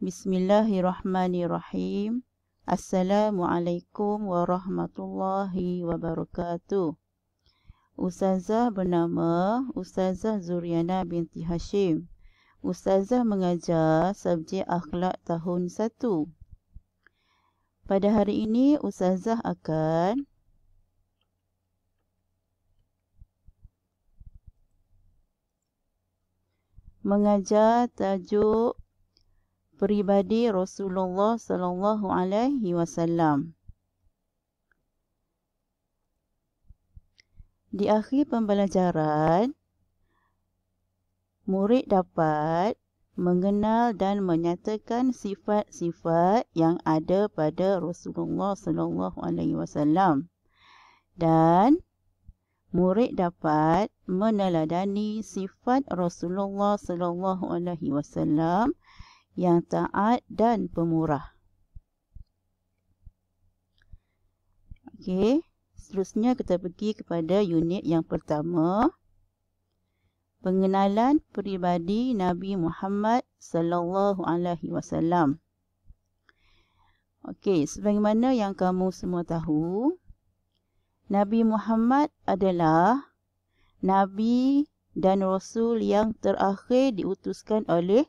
Bismillahirrahmanirrahim. Assalamualaikum warahmatullahi wabarakatuh. Ustazah bernama Ustazah Zuriana binti Hashim. Ustazah mengajar subjek akhlak tahun 1. Pada hari ini, Ustazah akan mengajar tajuk pribadi Rasulullah sallallahu alaihi wasallam. Di akhir pembelajaran, murid dapat mengenal dan menyatakan sifat-sifat yang ada pada Rasulullah sallallahu alaihi wasallam dan murid dapat meneladani sifat Rasulullah sallallahu alaihi wasallam yang taat dan pemurah. Okey, seterusnya kita pergi kepada unit yang pertama. Pengenalan peribadi Nabi Muhammad sallallahu alaihi wasallam. Okey, sebagaimana yang kamu semua tahu, Nabi Muhammad adalah nabi dan rasul yang terakhir diutuskan oleh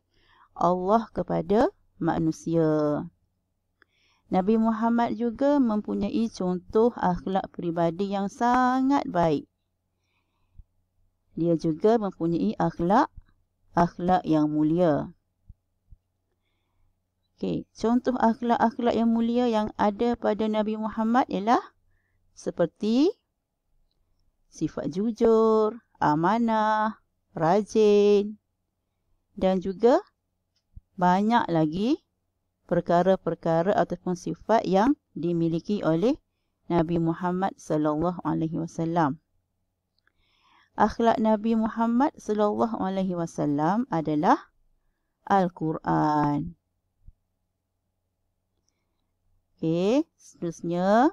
Allah kepada manusia. Nabi Muhammad juga mempunyai contoh akhlak peribadi yang sangat baik. Dia juga mempunyai akhlak akhlak yang mulia. Okey, contoh akhlak-akhlak yang mulia yang ada pada Nabi Muhammad ialah seperti sifat jujur, amanah, rajin dan juga banyak lagi perkara-perkara ataupun sifat yang dimiliki oleh Nabi Muhammad sallallahu alaihi wasallam. Akhlak Nabi Muhammad sallallahu alaihi wasallam adalah Al-Quran. Okey, seterusnya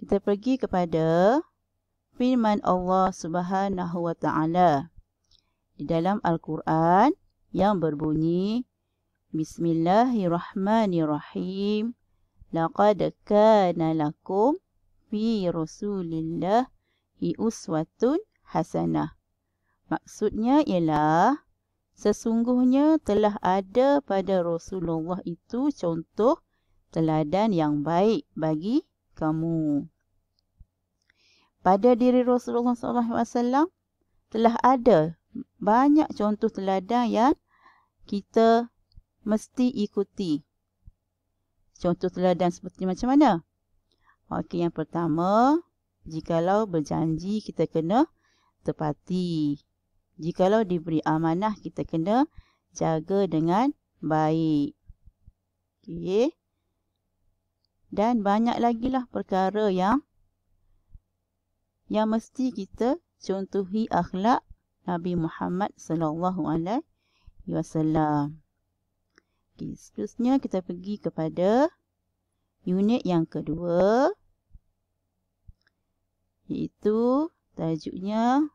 kita pergi kepada firman Allah Subhanahu wa taala di dalam Al-Quran yang berbunyi Bismillahirrahmanirrahim Laqad kana lakum fi Rasulillah uswatun hasanah Maksudnya ialah sesungguhnya telah ada pada Rasulullah itu contoh teladan yang baik bagi kamu pada diri Rasulullah SAW telah ada banyak contoh teladan yang kita mesti ikuti. Contoh teladan seperti macam mana? Okey, yang pertama, jikalau berjanji kita kena tepati. Jikalau diberi amanah kita kena jaga dengan baik. Okey. Dan banyak lagi lah perkara yang yang mesti kita contohi akhlak Nabi Muhammad sallallahu alaihi wasallam. Okey, seterusnya kita pergi kepada unit yang kedua iaitu tajuknya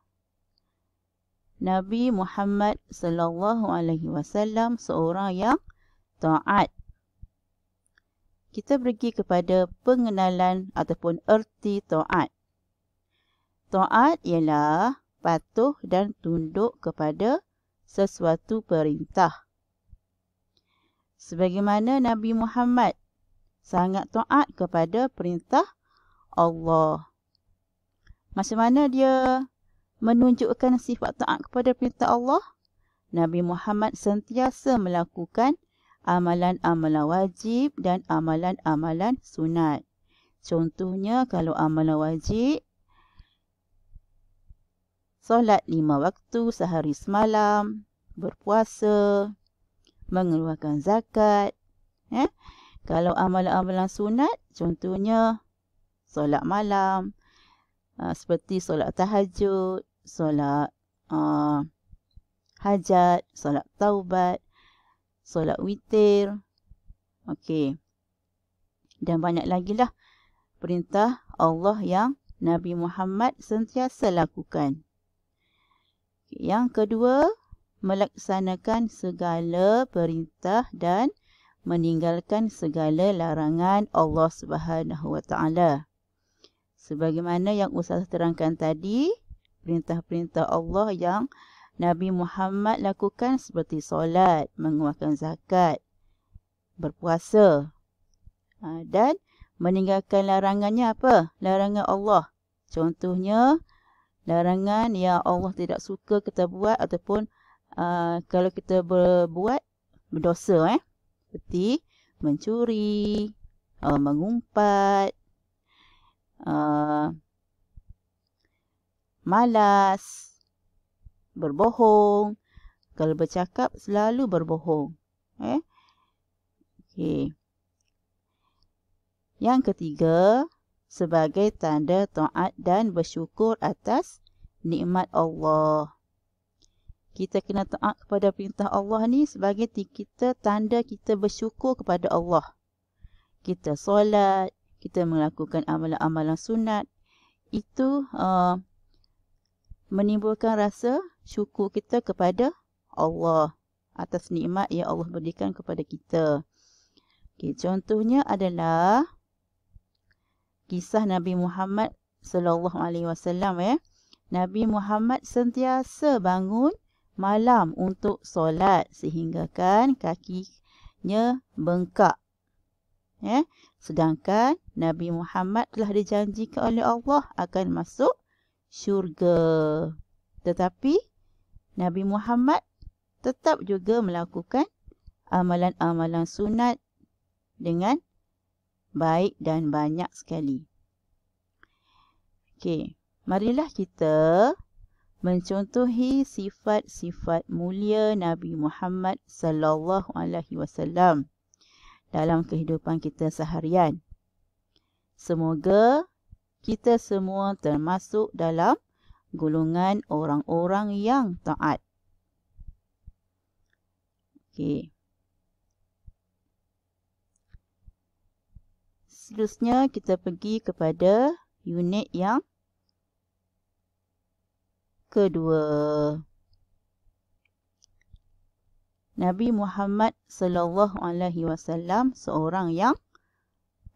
Nabi Muhammad sallallahu alaihi wasallam seorang yang taat. Kita pergi kepada pengenalan ataupun erti taat. Taat ialah patuh dan tunduk kepada sesuatu perintah. Sebagaimana Nabi Muhammad sangat taat kepada perintah Allah. Macam mana dia menunjukkan sifat taat kepada perintah Allah? Nabi Muhammad sentiasa melakukan amalan-amalan wajib dan amalan-amalan sunat. Contohnya kalau amalan wajib, solat lima waktu sehari semalam, berpuasa, mengeluarkan zakat. Eh? Kalau amalan-amalan sunat, contohnya solat malam, aa, ah, seperti solat tahajud, solat aa, ah, hajat, solat taubat, solat witir. Okey. Dan banyak lagi lah perintah Allah yang Nabi Muhammad sentiasa lakukan. Yang kedua, melaksanakan segala perintah dan meninggalkan segala larangan Allah Subhanahu wa taala. Sebagaimana yang Ustaz terangkan tadi, perintah-perintah Allah yang Nabi Muhammad lakukan seperti solat, mengeluarkan zakat, berpuasa ha, dan meninggalkan larangannya apa? Larangan Allah. Contohnya, larangan yang Allah tidak suka kita buat ataupun uh, kalau kita berbuat berdosa eh seperti mencuri, uh, mengumpat, uh, malas, berbohong, kalau bercakap selalu berbohong. Eh. Okey. Yang ketiga, sebagai tanda taat dan bersyukur atas nikmat Allah. Kita kena taat kepada perintah Allah ni sebagai kita tanda kita bersyukur kepada Allah. Kita solat, kita melakukan amalan-amalan sunat. Itu uh, menimbulkan rasa syukur kita kepada Allah atas nikmat yang Allah berikan kepada kita. Okay, contohnya adalah kisah Nabi Muhammad sallallahu alaihi wasallam ya. Nabi Muhammad sentiasa bangun malam untuk solat sehinggakan kakinya bengkak. Ya. Sedangkan Nabi Muhammad telah dijanjikan oleh Allah akan masuk syurga. Tetapi Nabi Muhammad tetap juga melakukan amalan-amalan sunat dengan baik dan banyak sekali. Okey, marilah kita mencontohi sifat-sifat mulia Nabi Muhammad sallallahu alaihi wasallam dalam kehidupan kita seharian. Semoga kita semua termasuk dalam golongan orang-orang yang taat. Okey. seterusnya kita pergi kepada unit yang kedua. Nabi Muhammad sallallahu alaihi wasallam seorang yang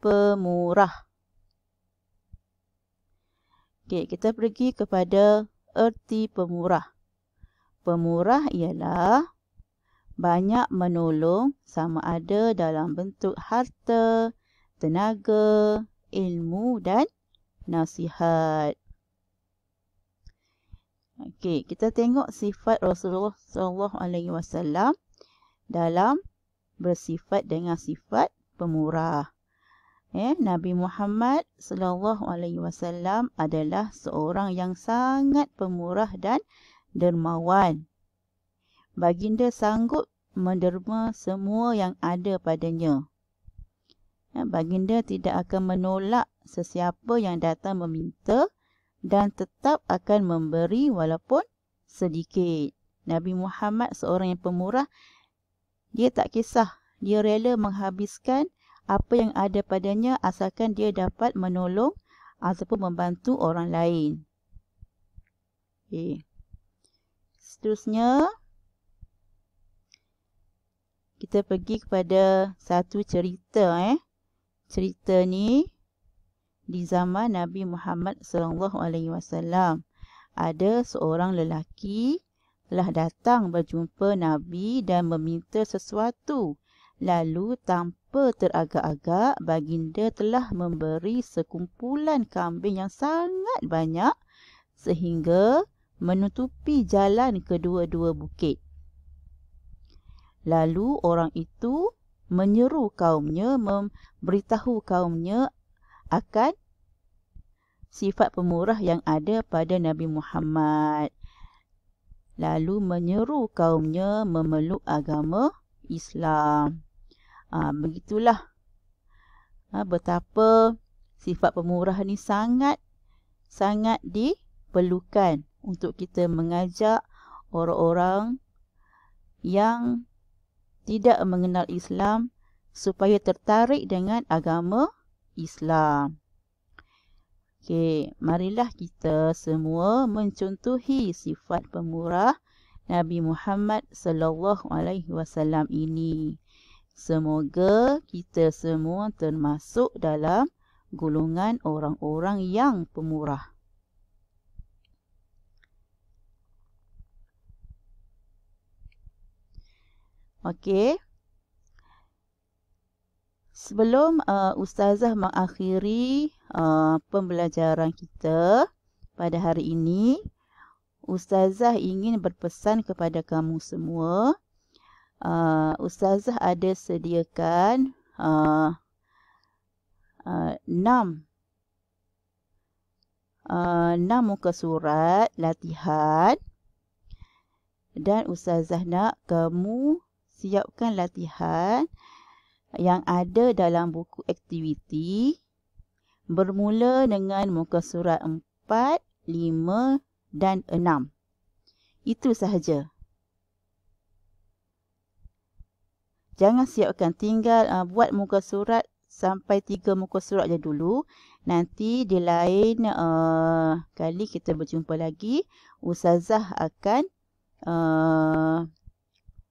pemurah. Okey, kita pergi kepada erti pemurah. Pemurah ialah banyak menolong sama ada dalam bentuk harta, tenaga, ilmu dan nasihat. Okey, kita tengok sifat Rasulullah sallallahu alaihi wasallam dalam bersifat dengan sifat pemurah. Eh, Nabi Muhammad sallallahu alaihi wasallam adalah seorang yang sangat pemurah dan dermawan. Baginda sanggup menderma semua yang ada padanya. Ya, baginda tidak akan menolak sesiapa yang datang meminta dan tetap akan memberi walaupun sedikit. Nabi Muhammad seorang yang pemurah, dia tak kisah. Dia rela menghabiskan apa yang ada padanya asalkan dia dapat menolong ataupun membantu orang lain. Okay. Seterusnya, kita pergi kepada satu cerita eh cerita ni di zaman Nabi Muhammad sallallahu alaihi wasallam ada seorang lelaki telah datang berjumpa Nabi dan meminta sesuatu lalu tanpa teragak-agak baginda telah memberi sekumpulan kambing yang sangat banyak sehingga menutupi jalan kedua-dua bukit lalu orang itu menyeru kaumnya, memberitahu kaumnya akan sifat pemurah yang ada pada Nabi Muhammad. Lalu menyeru kaumnya memeluk agama Islam. Ha, begitulah ha, betapa sifat pemurah ini sangat, sangat diperlukan untuk kita mengajak orang-orang yang tidak mengenal Islam supaya tertarik dengan agama Islam. Okey, marilah kita semua mencontohi sifat pemurah Nabi Muhammad sallallahu alaihi wasallam ini. Semoga kita semua termasuk dalam golongan orang-orang yang pemurah. Okey. Sebelum uh, ustazah mengakhiri uh, pembelajaran kita pada hari ini, ustazah ingin berpesan kepada kamu semua. Uh, ustazah ada sediakan uh, uh enam uh, enam muka surat latihan dan ustazah nak kamu siapkan latihan yang ada dalam buku aktiviti bermula dengan muka surat 4, 5 dan 6. Itu sahaja. Jangan siapkan tinggal uh, buat muka surat sampai tiga muka surat je dulu. Nanti di lain uh, kali kita berjumpa lagi, ustazah akan uh,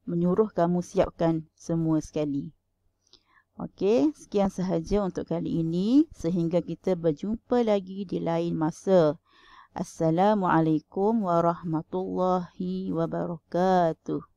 menyuruh kamu siapkan semua sekali. Okey, sekian sahaja untuk kali ini sehingga kita berjumpa lagi di lain masa. Assalamualaikum warahmatullahi wabarakatuh.